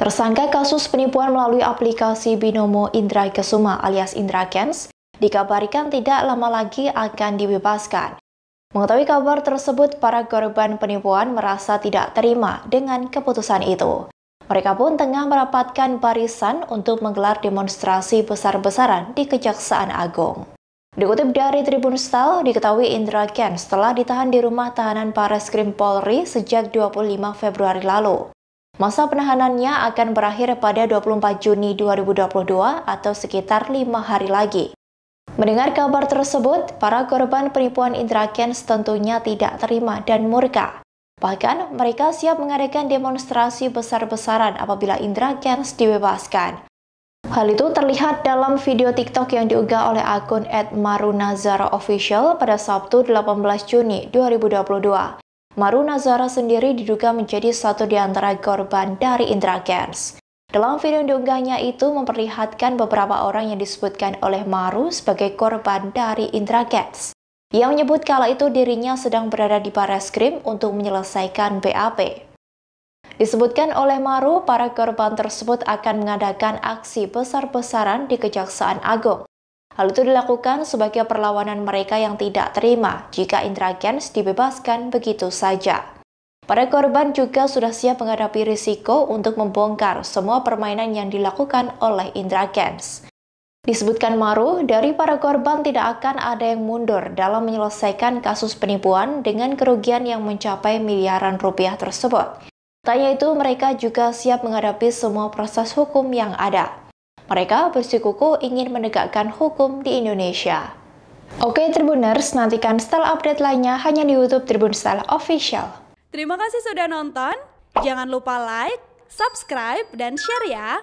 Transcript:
Tersangka kasus penipuan melalui aplikasi Binomo Indra Kesuma alias Indra Kens dikabarkan tidak lama lagi akan dibebaskan. Mengetahui kabar tersebut, para korban penipuan merasa tidak terima dengan keputusan itu. Mereka pun tengah merapatkan barisan untuk menggelar demonstrasi besar-besaran di Kejaksaan Agung. Dikutip dari Tribun Style, diketahui Indra Kens telah ditahan di rumah tahanan Pareskrim Polri sejak 25 Februari lalu. Masa penahanannya akan berakhir pada 24 Juni 2022 atau sekitar lima hari lagi. Mendengar kabar tersebut, para korban penipuan Indra Kens tentunya tidak terima dan murka. Bahkan, mereka siap mengadakan demonstrasi besar-besaran apabila Indra Kens dibebaskan. Hal itu terlihat dalam video TikTok yang diunggah oleh akun @marunazara pada Sabtu 18 Juni 2022. Maru Nazara sendiri diduga menjadi satu di antara korban dari Indra Gens. Dalam video yang diunggahnya itu memperlihatkan beberapa orang yang disebutkan oleh Maru sebagai korban dari Indra Gens. Ia menyebut kala itu dirinya sedang berada di krim untuk menyelesaikan BAP. Disebutkan oleh Maru, para korban tersebut akan mengadakan aksi besar-besaran di Kejaksaan Agung. Hal itu dilakukan sebagai perlawanan mereka yang tidak terima jika Indra Kents dibebaskan begitu saja. Para korban juga sudah siap menghadapi risiko untuk membongkar semua permainan yang dilakukan oleh Indra Kents. Disebutkan Maru, dari para korban tidak akan ada yang mundur dalam menyelesaikan kasus penipuan dengan kerugian yang mencapai miliaran rupiah tersebut. Tanya itu, mereka juga siap menghadapi semua proses hukum yang ada. Mereka bersikuku ingin menegakkan hukum di Indonesia. Oke Tribuners, nantikan style update lainnya hanya di YouTube Tribun Style Official. Terima kasih sudah nonton. Jangan lupa like, subscribe, dan share ya.